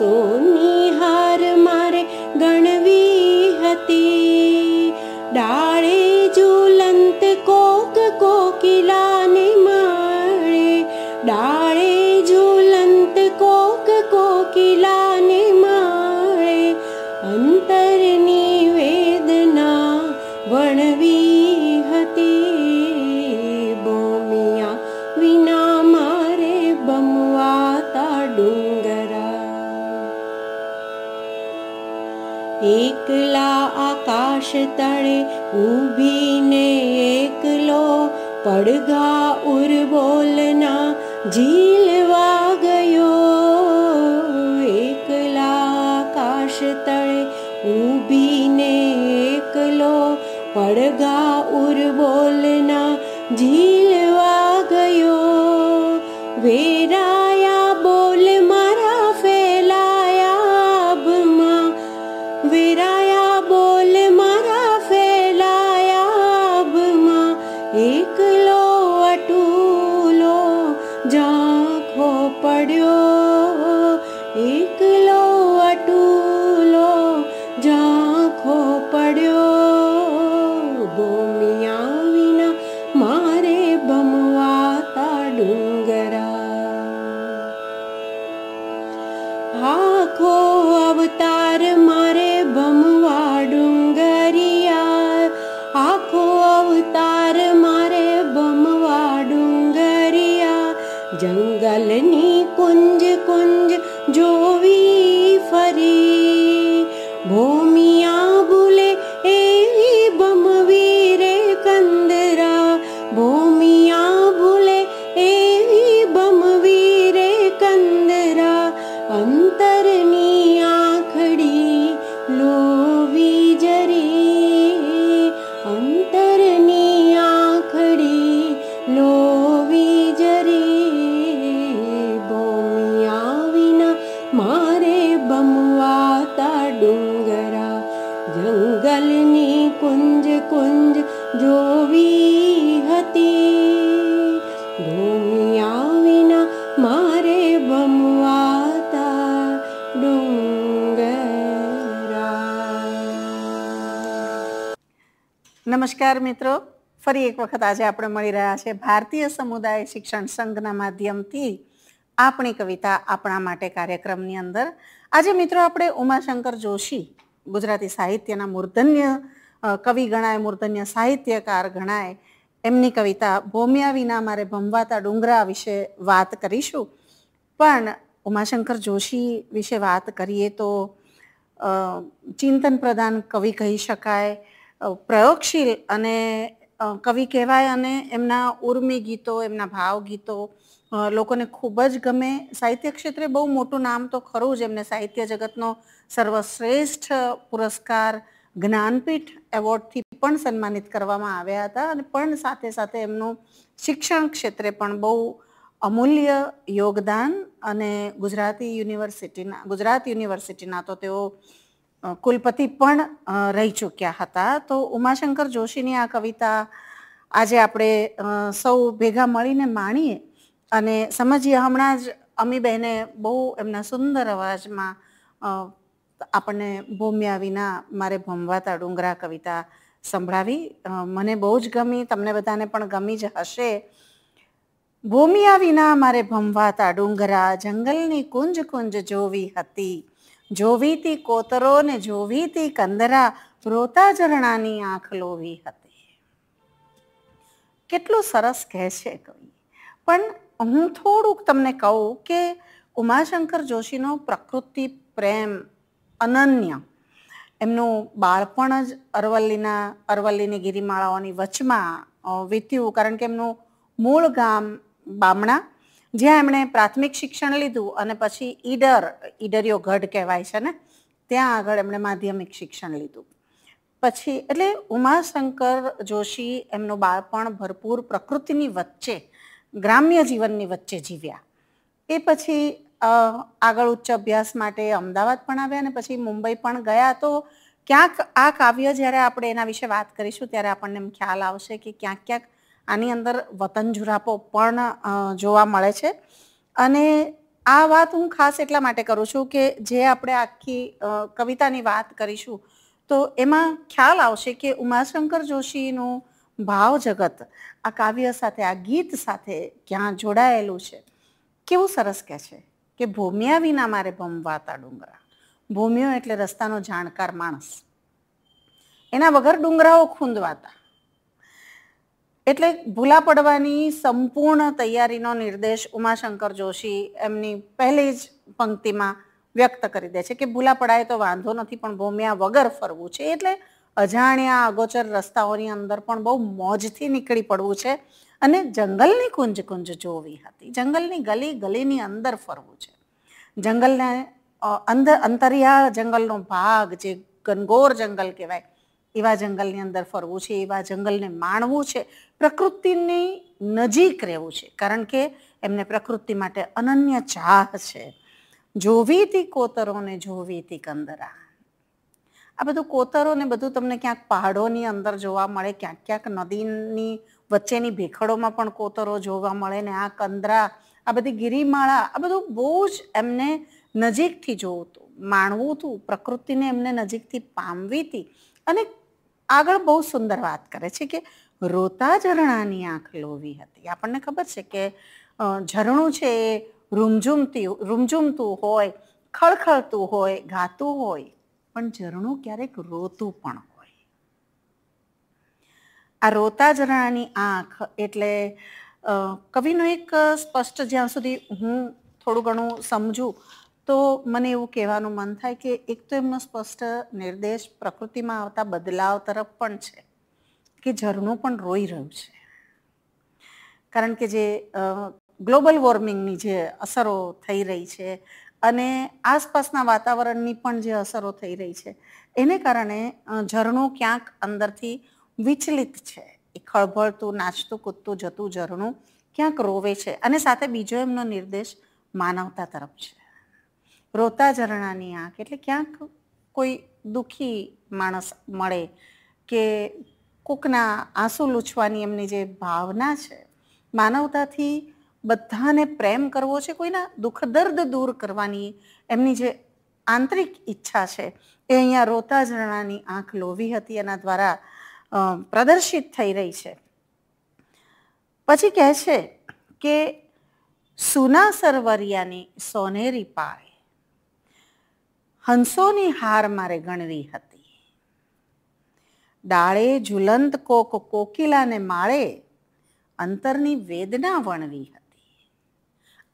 손 एकला आकाश तले ऊभीने एकलो पडगा उर बोलना जील ke जोवी फरी જોવી હતી ભૂમિયા વિના મારે બમવાતા ડુંગરા નમસ્કાર મિત્રો ફરી એક વખત આજે આપણે મળી રહ્યા છે ભારતીય સમુદાય શિક્ષણ સંઘના માધ્યમથી આપણી કવિતા આપણા માટે કાર્યક્રમની અંદર આજે મિત્રો આપણે ઉમાશંકર જોશી ગુજરાતી સાહિત્યના મૂર્ધન્ય કવિ ગણાય મૂર્ધન્ય સાહિત્યકાર ગણાય એમની કવિતા ભોમ્યા વિના મારે ભમવાતા ડુંગરા વિશે વાત કરીશું પણ ઉમાશંકર જોશી વિશે વાત કરીએ તો ચિંતન પ્રધાન કવિ કહી શકાય પ્રયોગશીલ અને કવિ કહેવાય અને એમના ઉર્મિ ગીતો એમના ભાવ ગીતો લોકોને ખૂબ જ ગમે સાહિત્ય ક્ષેત્રે બહુ મોટું નામ તો ખરું જ એમને સાહિત્ય જગતનો સર્વશ્રેષ્ઠ પુરસ્કાર જ્ઞાનપીઠ એવોર્ડથી પણ સન્માનિત કરવામાં આવ્યા હતા અને પણ સાથે સાથે એમનું શિક્ષણ ક્ષેત્રે પણ બહુ અમૂલ્ય યોગદાન અને ગુજરાતી યુનિવર્સિટીના ગુજરાત યુનિવર્સિટીના તો તેઓ કુલપતિ પણ રહી ચૂક્યા હતા તો ઉમાશંકર જોશીની આ કવિતા આજે આપણે સૌ ભેગા મળીને માણીએ અને સમજીએ હમણાં જ અમી બહેને બહુ એમના સુંદર અવાજમાં આપણને ભૂમ્યા વિના મારે ભમવાતા ડુંગરા કવિતા સંભળાવી મને બહુ જ ગમી તમને બધાને પણ ગમી જ હશે ભૂમિયા વિના મારે ભમવાતા ડુંગરા જંગલની કુંજ કુંજ જોવી હતી જોવીતી કોતરો ને જોવીતી કંદરા રોતા ઝરણાની આંખ લોવી હતી કેટલું સરસ કહે છે કવિ પણ હું થોડુંક તમને કહું કે ઉમાશંકર જોશીનો પ્રકૃતિ પ્રેમ અનન્ય એમનું બાળપણ જ અરવલ્લીના અરવલ્લીની ગિરિમાળાઓની વચમાં વીત્યું કારણ કે એમનું મૂળ ગામ બામણા જ્યાં એમણે પ્રાથમિક શિક્ષણ લીધું અને પછી ઈડર ઈડરિયો ગઢ કહેવાય છે ને ત્યાં આગળ એમણે માધ્યમિક શિક્ષણ લીધું પછી એટલે ઉમાશંકર જોશી એમનું બાળપણ ભરપૂર પ્રકૃતિની વચ્ચે ગ્રામ્ય જીવનની વચ્ચે જીવ્યા એ પછી આગળ ઉચ્ચ અભ્યાસ માટે અમદાવાદ પણ આવ્યા અને પછી મુંબઈ પણ ગયા તો ક્યાંક આ કાવ્ય જ્યારે આપણે એના વિશે વાત કરીશું ત્યારે આપણને ખ્યાલ આવશે કે ક્યાંક ક્યાંક આની અંદર વતન જુરાપો પણ જોવા મળે છે અને આ વાત હું ખાસ એટલા માટે કરું છું કે જે આપણે આખી કવિતાની વાત કરીશું તો એમાં ખ્યાલ આવશે કે ઉમાશંકર જોશીનું ભાવ જગત આ કાવ્ય સાથે આ ગીત સાથે ક્યાં જોડાયેલું છે કેવું સરસ કે છે કે ભોમ્યા વિના મારે ભમવાતા ડુંગરા ભોમ્યો એટલે રસ્તાનો જાણકાર માણસ એના વગર ડુંગરાઓ ખૂંદવાતા એટલે ભૂલા પડવાની સંપૂર્ણ તૈયારીનો નિર્દેશ ઉમાશંકર જોશી એમની પહેલી જ પંક્તિમાં વ્યક્ત કરી દે છે કે ભૂલા પડાય તો વાંધો નથી પણ ભોમ્યા વગર ફરવું છે એટલે અજાણ્યા અગોચર રસ્તાઓની અંદર પણ બહુ મોજથી નીકળી પડવું છે અને જંગલની કુંજ કુંજ જોવી હતી જંગલની ગલી ગલીની અંદર ફરવું છે જંગલને અંદર અંતરિયાળ જંગલનો ભાગ જે ગનગોર જંગલ કહેવાય એવા જંગલની અંદર ફરવું છે એવા જંગલને માણવું છે પ્રકૃતિની નજીક રહેવું છે કારણ કે એમને પ્રકૃતિ માટે અનન્ય ચાહ છે જોવી તી કોતરોને જોવી તી કંદરા આ બધું કોતરો ને બધું તમને ક્યાંક પહાડોની અંદર જોવા મળે ક્યાંક ક્યાંક નદીની વચ્ચેની ભેખડોમાં પણ કોતરો જોવા મળે ને આ કંદરા આ બધી ગિરિમાળા આ બધું બહુ જ એમને નજીકથી જોવું હતું માણવું હતું પ્રકૃતિને એમને નજીકથી પામવી હતી અને આગળ બહુ સુંદર વાત કરે છે કે રોતા ઝરણાની આંખ લોવી હતી આપણને ખબર છે કે ઝરણું છે એ રૂમઝૂમતી રૂમઝૂમતું હોય ખળખળતું હોય ગાતું હોય પણ ઝરણું ક્યારેક રોતું પણ હોય આ રોતા ઝરણાની આંખ એટલે કવિનું એક સ્પષ્ટ જ્યાં સુધી હું થોડું ઘણું સમજું તો મને એવું કહેવાનું મન થાય કે એક તો એમનો સ્પષ્ટ નિર્દેશ પ્રકૃતિમાં આવતા બદલાવ તરફ પણ છે કે ઝરણું પણ રોઈ રહ્યું છે કારણ કે જે ગ્લોબલ વોર્મિંગની જે અસરો થઈ રહી છે અને આસપાસના વાતાવરણની પણ જે અસરો થઈ રહી છે એને કારણે ઝરણું ક્યાંક અંદરથી વિચલિત છે એ ખળભળતું નાચતું કૂદતું જતું ઝરણું ક્યાંક રોવે છે અને સાથે બીજો એમનો નિર્દેશ માનવતા તરફ છે રોતા ઝરણાની આંખ એટલે ક્યાંક કોઈ દુઃખી માણસ મળે કે કોકના આંસુ લૂછવાની એમની જે ભાવના છે માનવતાથી બધાને પ્રેમ કરવો છે કોઈના દુઃખ દર્દ દૂર કરવાની એમની જે આંતરિક ઈચ્છા છે એ અહીંયા રોતા ઝરણાની આંખ લોવી હતી એના દ્વારા પ્રદર્શિત થઈ રહી છે પછી કહે છે કે સુના સરવરિયાની સોનેરી પાય હંસોની હાર મારે ગણવી હતી ડાળે ઝુલંત કોક કોકિલાને માળે અંતરની વેદના વણવી હતી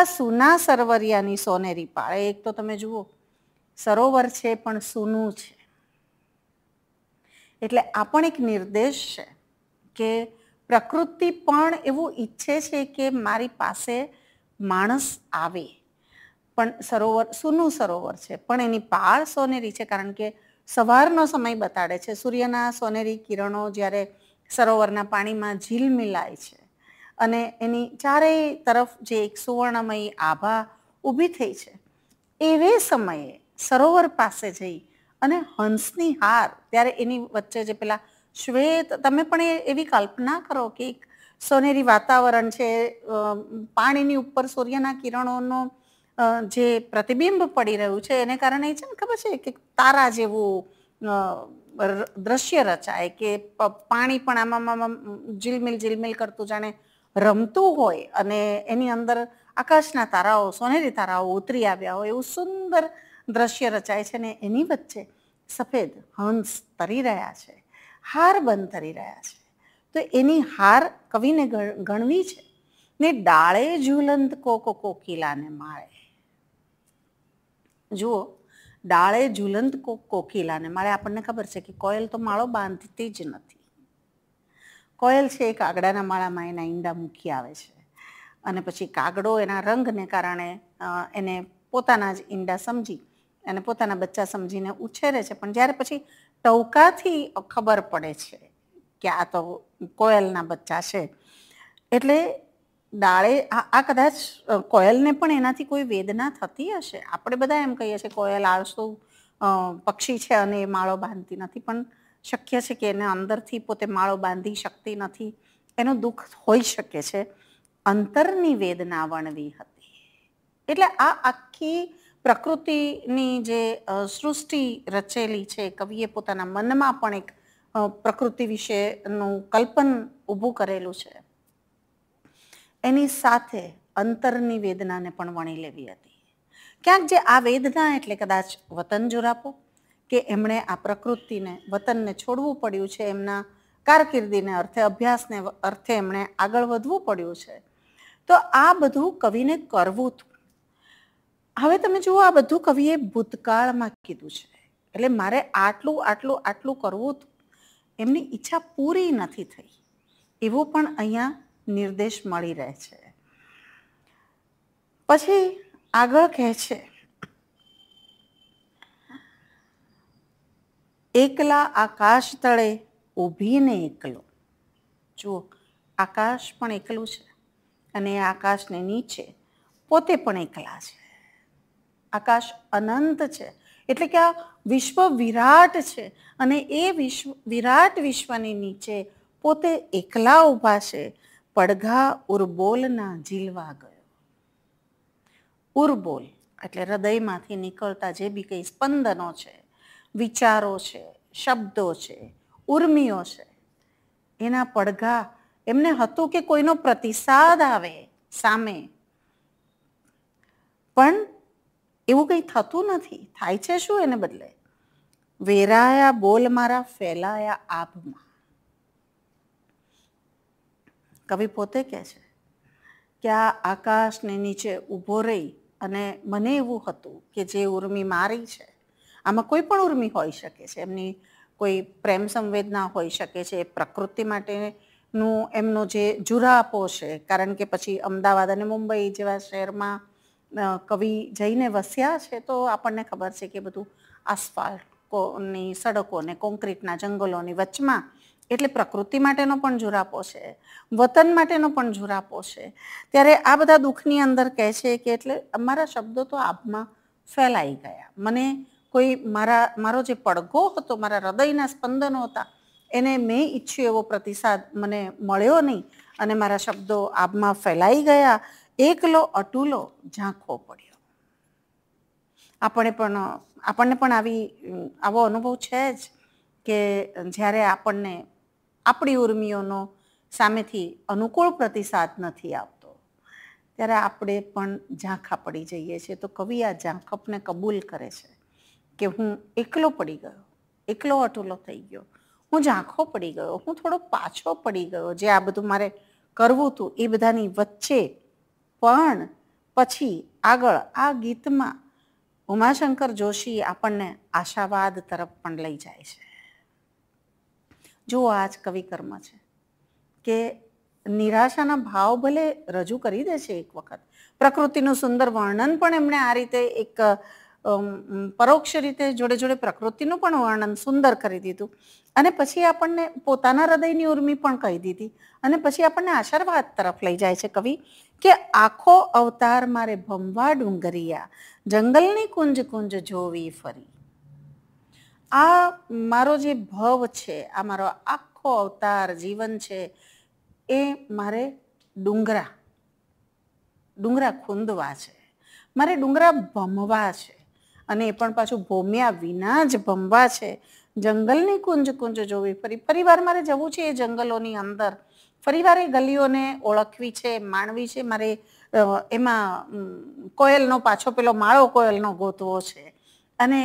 આ સુના સરવરિયાની સોનેરી પાળે એક તો તમે જુઓ સરોવર છે પણ સૂનું છે એટલે આ પણ એક નિર્દેશ છે કે પ્રકૃતિ પણ એવું ઈચ્છે છે કે મારી પાસે માણસ આવે પણ સરોવર સૂનું સરોવર છે પણ એની પાળ સોનેરી છે કારણ કે સવારનો સમય બતાડે છે સૂર્યના સોનેરી કિરણો જ્યારે સરોવરના પાણીમાં ઝીલ મિલાય છે અને એની ચારેય તરફ જે એક સુવર્ણમયી આભા ઊભી થઈ છે એવે સમયે સરોવર પાસે જઈ અને હંસની હાર ત્યારે એની વચ્ચે જે પેલા શ્વેત તમે પણ એ એવી કલ્પના કરો કે એક સોનેરી વાતાવરણ છે પાણીની ઉપર સૂર્યના કિરણોનો જે પ્રતિબિંબ પડી રહ્યું છે એને કારણે છે ને ખબર છે કે તારા જેવું દ્રશ્ય રચાય કે પાણી પણ આમાં જીલમિલ જીલમિલ કરતું જાણે રમતું હોય અને એની અંદર આકાશના તારાઓ સોનેરી તારાઓ ઉતરી આવ્યા હોય એવું સુંદર દ્રશ્ય રચાય છે ને એની વચ્ચે સફેદ હંસ તરી રહ્યા છે હાર બંધ તરી રહ્યા છે તો એની હાર કવિને ગણવી છે ને ડાળે ઝુલંત કોકો કોકિલાને માળે જુઓ ડાળે ઝુલંત કોક કોકિલાને માળે આપણને ખબર છે કે કોયલ તો માળો બાંધતી જ નથી કોયલ છે એ કાગડાના માળામાં એના ઈંડા મૂકી આવે છે અને પછી કાગડો એના રંગને કારણે એને પોતાના જ ઈંડા સમજી અને પોતાના બચ્ચા સમજીને ઉછેરે છે પણ જ્યારે પછી ટવકાથી ખબર પડે છે કે આ તો કોયલના બચ્ચા છે એટલે દાળે આ કદાચ કોયલને પણ એનાથી કોઈ વેદના થતી હશે આપણે બધા એમ કહીએ છીએ કોયલ આળસુ પક્ષી છે અને એ માળો બાંધતી નથી પણ શક્ય છે કે એને અંદરથી પોતે માળો બાંધી શકતી નથી એનું દુઃખ હોઈ શકે છે અંતરની વેદના વણવી હતી એટલે આ આખી પ્રકૃતિની જે સૃષ્ટિ રચેલી છે કવિએ પોતાના મનમાં પણ એક પ્રકૃતિ વિશેનું કલ્પન ઊભું કરેલું છે એની સાથે અંતરની વેદનાને પણ વણી લેવી હતી ક્યાંક જે આ વેદના એટલે કદાચ વતન જોરાપો કે એમણે આ પ્રકૃતિને વતનને છોડવું પડ્યું છે એમના કારકિર્દીને અર્થે અભ્યાસને અર્થે એમણે આગળ વધવું પડ્યું છે તો આ બધું કવિને કરવું હતું હવે તમે જુઓ આ બધું કવિએ ભૂતકાળમાં કીધું છે એટલે મારે આટલું આટલું આટલું કરવું હતું એમની ઈચ્છા પૂરી નથી થઈ એવો પણ અહીંયા નિર્દેશ મળી રહે છે પછી આગળ કહે છે એકલા આકાશ તળે ઊભીને એકલો જુઓ આકાશ પણ એકલું છે અને આકાશને નીચે પોતે પણ એકલા છે આકાશ અનંત છે એટલે કે આ વિશ્વ વિરાટ છે અને એ વિશ્વ વિરાટ વિશ્વની નીચે પોતે એકલા ઊભા છે પડઘા ઉર્બોલના ઝીલવા ગયો ઉર્બોલ એટલે હૃદયમાંથી નીકળતા જે બી કંઈ સ્પંદનો છે વિચારો છે શબ્દો છે ઉર્મિઓ છે એના પડઘા એમને હતું કે કોઈનો પ્રતિસાદ આવે સામે પણ એવું કંઈ થતું નથી થાય છે શું એને બદલે વેરાયા બોલ મારા ફેલાયા આભમાં કવિ પોતે કહે છે કે આ આકાશને નીચે ઊભો રહી અને મને એવું હતું કે જે ઉર્મી મારી છે આમાં કોઈ પણ ઉર્મી હોઈ શકે છે એમની કોઈ પ્રેમ સંવેદના હોઈ શકે છે પ્રકૃતિ માટેનું એમનો જે જુરાપો છે કારણ કે પછી અમદાવાદ અને મુંબઈ જેવા શહેરમાં કવિ જઈને વસ્યા છે તો આપણને ખબર છે કે બધું આસફાલ્ટની સડકોને કોન્ક્રીટના જંગલોની વચમાં એટલે પ્રકૃતિ માટેનો પણ જુરાપો છે વતન માટેનો પણ જુરાપો છે ત્યારે આ બધા દુઃખની અંદર કહે છે કે એટલે અમારા શબ્દો તો આભમાં ફેલાઈ ગયા મને કોઈ મારા મારો જે પડઘો હતો મારા હૃદયના સ્પંદનો હતા એને મેં ઈચ્છ્યો એવો પ્રતિસાદ મને મળ્યો નહીં અને મારા શબ્દો આબમાં ફેલાઈ ગયા એકલો અટુલો ઝાંખો પડ્યો આપણે પણ આપણને પણ આવી આવો અનુભવ છે જ કે જ્યારે આપણને આપણી ઉર્મિઓનો સામેથી અનુકૂળ પ્રતિસાદ નથી આવતો ત્યારે આપણે પણ ઝાંખા પડી જઈએ છીએ તો કવિ આ ઝાંખપને કબૂલ કરે છે કે હું એકલો પડી ગયો એકલો અટુલો થઈ ગયો હું ઝાંખો પડી ગયો હું થોડો પાછો પડી ગયો જે આ બધું મારે કરવું હતું એ બધાની વચ્ચે પણ પછી આગળ આ ગીતમાં ઉમાશંકર જોશી આપણને આશાવાદ તરફ પણ લઈ જાય છે જો આ જ કવિકર્મ છે કે નિરાશાના ભાવ ભલે રજૂ કરી દે છે એક વખત પ્રકૃતિનું સુંદર વર્ણન પણ એમણે આ રીતે એક પરોક્ષ રીતે જોડે જોડે પ્રકૃતિનું પણ વર્ણન સુંદર કરી દીધું અને પછી આપણને પોતાના હૃદયની ઉર્મિ પણ કહી દીધી અને પછી આપણને આશીર્વાદ તરફ લઈ જાય છે કવિ કે આખો અવતાર મારે ભમવા ડુંગરિયા જંગલની કુંજ કુંજ જોવી ફરી આ મારો જે ભવ છે આ મારો આખો અવતાર જીવન છે એ મારે ડુંગરા ડુંગરા ખૂંદવા છે મારે ડુંગરા ભમવા છે અને એ પણ પાછું ભોમ્યા વિના જ ભમવા છે જંગલની કુંજ કુંજ જોવી ફરી ફરીવાર મારે જવું છે એ જંગલોની અંદર ફરીવાર એ ગલીઓને ઓળખવી છે માણવી છે મારે એમાં કોયલનો પાછો પેલો માળો કોયલનો ગોતવો છે અને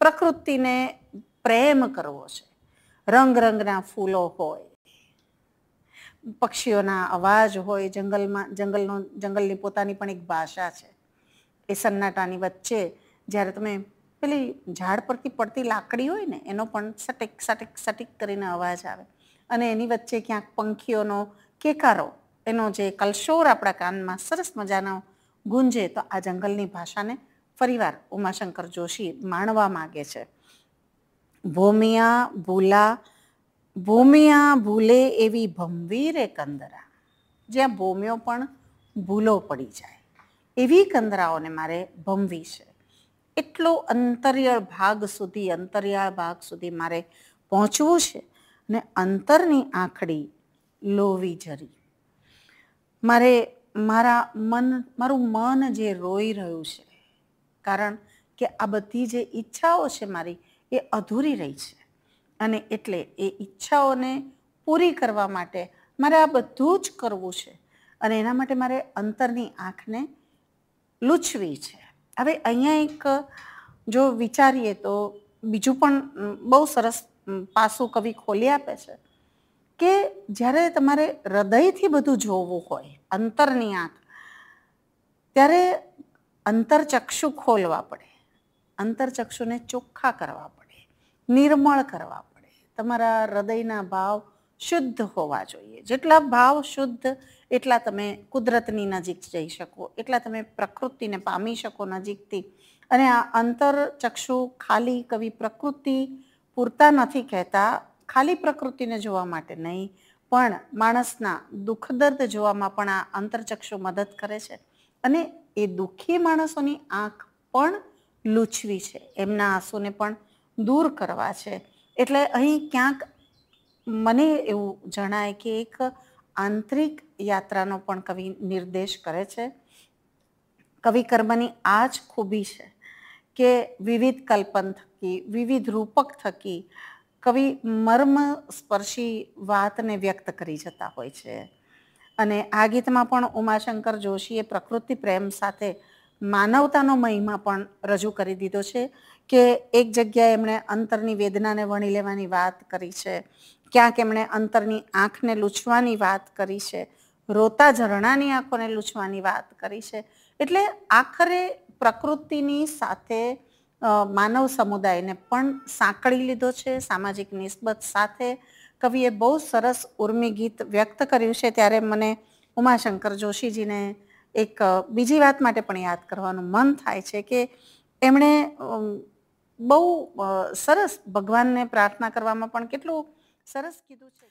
પ્રકૃતિને પ્રેમ કરવો છે રંગ રંગના ફૂલો હોય પક્ષીઓના અવાજ હોય જંગલમાં જંગલનો જંગલની પોતાની પણ એક ભાષા છે એ સન્નાટાની વચ્ચે જ્યારે તમે પેલી ઝાડ પરથી પડતી લાકડી હોય ને એનો પણ સટીક સટીક સટીક કરીને અવાજ આવે અને એની વચ્ચે ક્યાંક પંખીઓનો કેકારો એનો જે કલશોર આપણા કાનમાં સરસ મજાનો ગુંજે તો આ જંગલની ભાષાને ફરીવાર ઉમાશંકર જોશી માણવા માગે છે ભૂમિયા ભૂલા ભૂમિયા ભૂલે એવી ભમવી કંદરા જ્યાં ભૂમ્યો પણ ભૂલો પડી જાય એવી કંદરાઓને મારે ભમવી છે એટલો અંતરિયાળ ભાગ સુધી અંતરિયાળ ભાગ સુધી મારે પહોંચવું છે ને અંતરની આંખડી લોવી જરી મારે મારા મન મારું મન જે રોઈ રહ્યું છે કારણ કે આ બધી જે ઈચ્છાઓ છે મારી એ અધૂરી રહી છે અને એટલે એ ઈચ્છાઓને પૂરી કરવા માટે મારે આ બધું જ કરવું છે અને એના માટે મારે અંતરની આંખને લૂછવી છે હવે અહીંયા એક જો વિચારીએ તો બીજું પણ બહુ સરસ પાસું કવિ ખોલી આપે છે કે જ્યારે તમારે હૃદયથી બધું જોવું હોય અંતરની આંખ ત્યારે અંતરચક્ષુ ખોલવા પડે અંતરચક્ષુને ચોખ્ખા કરવા પડે નિર્મળ કરવા પડે તમારા હૃદયના ભાવ શુદ્ધ હોવા જોઈએ જેટલા ભાવ શુદ્ધ એટલા તમે કુદરતની નજીક જઈ શકો એટલા તમે પ્રકૃતિને પામી શકો નજીકથી અને આ અંતર ચક્ષુ ખાલી કવિ પ્રકૃતિ પૂરતા નથી કહેતા ખાલી પ્રકૃતિને જોવા માટે નહીં પણ માણસના દુઃખદર્દ જોવામાં પણ આ અંતરચક્ષુ મદદ કરે છે અને એ દુઃખી માણસોની આંખ પણ લૂછવી છે એમના આંસુને પણ દૂર કરવા છે એટલે અહીં ક્યાંક મને એવું જણાય કે એક આંતરિક યાત્રાનો પણ કવિ નિર્દેશ કરે છે કવિ કર્મની આ જ ખૂબી છે કે વિવિધ કલ્પન થકી વિવિધ રૂપક થકી કવિ મર્મ સ્પર્શી વાતને વ્યક્ત કરી જતા હોય છે અને આ ગીતમાં પણ ઉમાશંકર જોશીએ પ્રકૃતિ પ્રેમ સાથે માનવતાનો મહિમા પણ રજૂ કરી દીધો છે કે એક જગ્યાએ એમણે અંતરની વેદનાને વણી લેવાની વાત કરી છે ક્યાંક એમણે અંતરની આંખને લૂછવાની વાત કરી છે રોતા ઝરણાની આંખોને લૂછવાની વાત કરી છે એટલે આખરે પ્રકૃતિની સાથે માનવ સમુદાયને પણ સાંકળી લીધો છે સામાજિક નિસ્બત સાથે કવિએ બહુ સરસ ઉર્મી ગીત વ્યક્ત કર્યું છે ત્યારે મને ઉમાશંકર જોશીજીને એક બીજી વાત માટે પણ યાદ કરવાનું મન થાય છે કે એમણે બહુ સરસ ભગવાનને પ્રાર્થના કરવામાં પણ કેટલું સરસ કીધું છે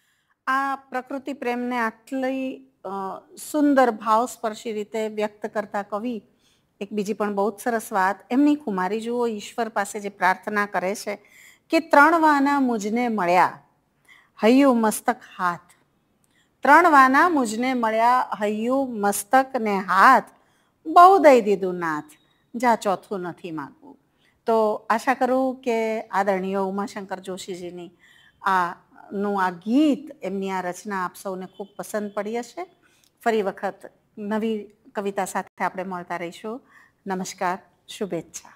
આ પ્રકૃતિ પ્રેમને આટલી સુંદર ભાવસ્પર્શી રીતે વ્યક્ત કરતા કવિ એક બીજી પણ બહુ જ સરસ વાત એમની કુમારી જુઓ ઈશ્વર પાસે જે પ્રાર્થના કરે છે કે ત્રણ વાના મુજને મળ્યા હૈયું મસ્તક હાથ ત્રણ વાના મુજને મળ્યા હૈયું મસ્તક ને હાથ બહુ દઈ દીધું નાથ જા ચોથું નથી માગવું તો આશા કરું કે આદરણીય ઉમાશંકર જોશીજીની આ નું આ ગીત એમની આ રચના આપ સૌને ખૂબ પસંદ પડી હશે ફરી વખત નવી કવિતા સાથે આપણે મળતા રહીશું નમસ્કાર શુભેચ્છા